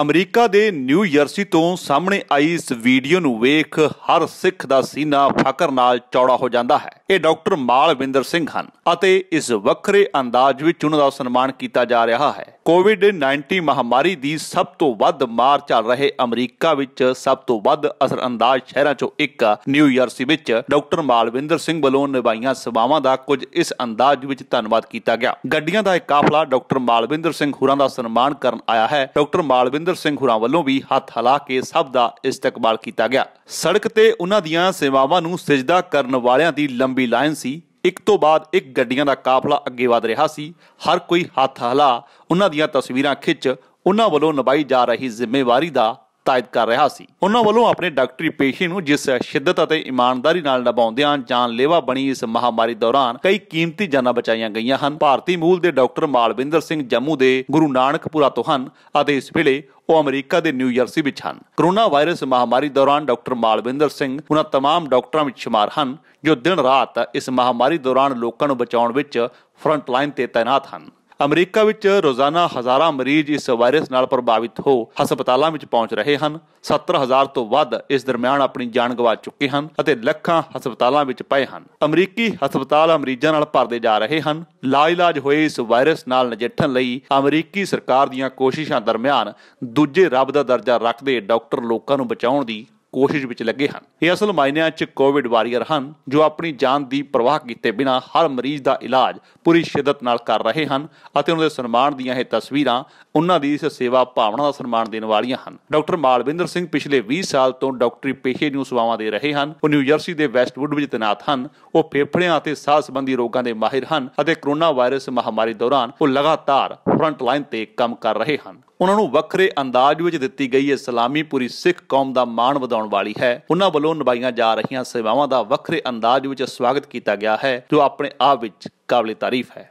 America ਦੇ new jersey ਤੋਂ ਸਾਹਮਣੇ ਆਈ ਇਸ ਵੀਡੀਓ ਨੂੰ ਵੇਖ ਹਰ ਸਿੱਖ ਦਾ ਸੀਨਾ ਫਕਰ ਨਾਲ ਚੌੜਾ ਹੋ ਜਾਂਦਾ ਹੈ ਇਹ ਡਾਕਟਰ ਮਾਲਵਿੰਦਰ ਸਿੰਘ ਹਨ ਅਤੇ ਇਸ ਵੱਖਰੇ ਅੰਦਾਜ਼ ਵਿੱਚ ਉਹਨਾਂ ਦਾ ਸਨਮਾਨ ਕੀਤਾ ਜਾ ਰਿਹਾ ਹੈ ਕੋਵਿਡ-19 ਮਹਾਮਾਰੀ ਦੀ ਸਭ ਤੋਂ ਵੱਧ ਮਾਰ ਚੱਲ ਰਹੇ ਅਮਰੀਕਾ ਵਿੱਚ ਸਭ ਤੋਂ ਵੱਧ ਅਸਰਅੰਦਾਜ਼ ਸ਼ਹਿਰਾਂ ਚੋਂ ਇੱਕ ਨਿਊਯਾਰਕਸੀ ਵਿੱਚ ਡਾਕਟਰ ਮਾਲਵਿੰਦਰ ਸਿੰਘ ਵੱਲੋਂ ਨਿਭਾਈਆਂ ਸੇਵਾਵਾਂ ਦਾ ਕੁਝ ਇਸ ਅੰਦਾਜ਼ ਵਿੱਚ ਧੰਨਵਾਦ ਕੀਤਾ ਗਿਆ ਗੱਡੀਆਂ ਦਾ ਇੱਕ ਕਾਫਲਾ ਡਾਕਟਰ ਮਾਲਵਿੰਦਰ ਸਿੰਘ ਹੁਰਾਂ ਦਾ ਸਨਮਾਨ ਕਰਨ ਆਇਆ ਹੈ ਡਾਕਟਰ ਮਾਲਵਿੰਦਰ ਸਿੰਘ ਹੁਰਾਂ ਵੱਲੋਂ ਵੀ ਹੱਥ ਹਲਾ ਕੇ ਸਭ ਦਾ ਇਸਤਕਬਾਲ ਕੀਤਾ ਗਿਆ ਸੜਕ ਤੇ ਉਹਨਾਂ ਦੀਆਂ ਸੇਵਾਵਾਂ ਨੂੰ ਸਜਦਾ ਕਰਨ ਵਾਲਿਆਂ ਦੀ ਲੰਬੀ ਲਾਈਨ ਸੀ ਇੱਕ ਤੋਂ ਬਾਅਦ ਇੱਕ ਗੱਡੀਆਂ ਦਾ ਕਾਫਲਾ ਅੱਗੇ ਵਧ ਰਿਹਾ ਸੀ ਹਰ ਕੋਈ ਹੱਥ ਹਲਾ ਉਹਨਾਂ ਦੀਆਂ ਤਸਵੀਰਾਂ ਖਿੱਚ ਉਹਨਾਂ ਵੱਲੋਂ ਨਿਭਾਈ ਜਾ ਰਹੀ ਜ਼ਿੰਮੇਵਾਰੀ ਦਾ ਤਾਇਦ ਕਰ ਰਿਹਾ ਸੀ ਉਹਨਾਂ ਵੱਲੋਂ ਆਪਣੇ ਡਾਕਟਰੀ ਪੇਸ਼ੇ ਨੂੰ ਜਿਸ ਸ਼ਿੱਦਤ ਅਤੇ ਇਮਾਨਦਾਰੀ ਨਾਲ ਨਿਭਾਉਂਦੇ ਹਨ ਜਾਨ ਲੇਵਾ ਬਣੀ ਇਸ ਮਹਾਮਾਰੀ ਦੌਰਾਨ ਕਈ ਕੀਮਤੀ ਜਾਨਾਂ ਬਚਾਈਆਂ ਗਈਆਂ ਹਨ ਭਾਰਤੀ ਮੂਲ ਦੇ ਡਾਕਟਰ ਮਾਲਵਿੰਦਰ ਸਿੰਘ ਜੰਮੂ ਦੇ ਗੁਰੂ ਨਾਨਕਪੁਰਾ ਤੋਂ ਹਨ ਅਤੇ ਇਸ ਵੇਲੇ ਉਹ ਅਮਰੀਕਾ ਦੇ ਨਿਊ ਜਰਸੀ ਵਿੱਚ ਹਨ ਕਰੋਨਾ ਵਾਇਰਸ ਮਹਾਮਾਰੀ ਦੌਰਾਨ ਡਾਕਟਰ ਮਾਲਵਿੰਦਰ ਸਿੰਘ ਉਹਨਾਂ तमाम ਡਾਕਟਰਾਂ ਵਿੱਚ شمار ਹਨ ਜੋ ਦਿਨ ਰਾਤ ਇਸ ਮਹਾਮਾਰੀ ਦੌਰਾਨ ਲੋਕਾਂ ਨੂੰ ਬਚਾਉਣ ਵਿੱਚ ਫਰੰਟ ਲਾਈਨ ਤੇ ਤਾਇਨਾਤ ਹਨ ਅਮਰੀਕਾ ਵਿੱਚ ਰੋਜ਼ਾਨਾ ਹਜ਼ਾਰਾਂ ਮਰੀਜ਼ ਇਸ ਵਾਇਰਸ ਨਾਲ ਪ੍ਰਭਾਵਿਤ ਹੋ ਹਸਪਤਾਲਾਂ ਵਿੱਚ ਪਹੁੰਚ ਰਹੇ ਹਨ 70000 ਤੋਂ ਵੱਧ ਇਸ ਦਰਮਿਆਨ ਆਪਣੀ ਜਾਨ ਗਵਾ ਚੁੱਕੇ ਹਨ ਅਤੇ ਲੱਖਾਂ ਹਸਪਤਾਲਾਂ ਵਿੱਚ ਪਏ ਹਨ ਅਮਰੀਕੀ ਹਸਪਤਾਲ ਅਮਰੀਜ਼ਾਂ ਨਾਲ ਭਰਦੇ ਜਾ ਰਹੇ ਹਨ ਲਾਇਲਾਜ ਹੋਏ ਇਸ ਵਾਇਰਸ ਨਾਲ ਨਜਿੱਠਣ ਲਈ ਅਮਰੀਕੀ ਸਰਕਾਰ ਦੀਆਂ ਕੋਸ਼ਿਸ਼ਾਂ ਦਰਮਿਆਨ ਦੂਜੇ ਰੱਬ ਦਾ ਦਰਜਾ ਰੱਖਦੇ ਡਾਕਟਰ ਲੋਕਾਂ ਨੂੰ ਬਚਾਉਣ ਦੀ ਕੋਸ਼ਿਸ਼ ਵਿੱਚ ਲੱਗੇ ਹਨ ਇਹ ਅਸਲ ਮਾਇਨਿਆਂ 'ਚ ਕੋਵਿਡ ਵਾਰੀਅਰ ਹਨ ਜੋ ਆਪਣੀ ਜਾਨ ਦੀ ਪਰਵਾਹ ਕੀਤੇ ਬਿਨਾ ਹਰ ਮਰੀਜ਼ ਦਾ ਇਲਾਜ ਪੂਰੀ ਸ਼ਿੱਦਤ ਨਾਲ ਕਰ ਰਹੇ ਹਨ ਅਤੇ ਉਹਨਾਂ ਦੇ ਸਨਮਾਨ ਦੀਆਂ ਇਹ ਤਸਵੀਰਾਂ ਉਹਨਾਂ ਦੀ ਇਸ ਸੇਵਾ ਭਾਵਨਾ ਦਾ ਸਨਮਾਨ ਦੇਣ ਵਾਲੀਆਂ ਹਨ ਡਾਕਟਰ ਮਾਲਵਿੰਦਰ ਸਿੰਘ ਪਿਛਲੇ 20 ਸਾਲ ਤੋਂ ਡਾਕਟਰੀ ਪੇਸ਼ੇ ਨੂੰ ਸੇਵਾਵਾਂ ਦੇ ਰਹੇ ਹਨ ਉਹ ਨਿਊਜਰਸੀ ਦੇ ਵੈਸਟਵੁੱਡ ਵਿੱਚ ਤਨਾਤ ਹਨ ਉਹ ਫੇਫੜਿਆਂ ਅਤੇ ਸਾਹ ਸੰਬੰਧੀ ਰੋਗਾਂ ਦੇ ਮਾਹਿਰ ਹਨ ਅਤੇ ਕਰੋਨਾ ਵਾਇਰਸ ਮਹਾਮਾਰੀ ਦੌਰਾਨ ਉਹ ਲਗਾਤਾਰ ਫਰੰਟ ਲਾਈਨ ਤੇ ਕੰਮ ਕਰ ਰਹੇ ਹਨ ਉਹਨਾਂ ਨੂੰ ਵੱਖਰੇ ਅੰਦਾਜ਼ ਵਿੱਚ ਦਿੱਤੀ ਗਈ ਇਹ ਸਲਾਮੀ ਪੂਰੀ ਸਿੱਖ ਕੌਮ ਦਾ ਮਾਣ ਵਧਾਉਣ ਲਾਉਣ ਵਾਲੀ ਹੈ ਉਹਨਾਂ ਵੱਲੋਂ ਨਿਭਾਈਆਂ ਜਾ ਰਹੀਆਂ ਸੇਵਾਵਾਂ ਦਾ ਵੱਖਰੇ ਅੰਦਾਜ਼ ਵਿੱਚ ਸਵਾਗਤ ਕੀਤਾ ਗਿਆ ਹੈ ਜੋ ਆਪਣੇ ਆਪ ਵਿੱਚ ਕਾਬਲੇ ਤਾਰੀਫ ਹੈ